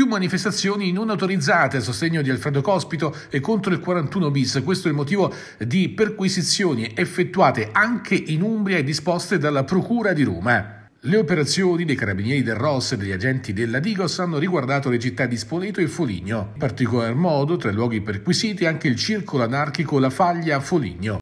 Più manifestazioni non autorizzate a sostegno di Alfredo Cospito e contro il 41 bis. Questo è il motivo di perquisizioni effettuate anche in Umbria e disposte dalla Procura di Roma. Le operazioni dei carabinieri del ROS e degli agenti della Digos hanno riguardato le città di Spoleto e Foligno, in particolar modo tra i luoghi perquisiti anche il circolo anarchico La Faglia a Foligno.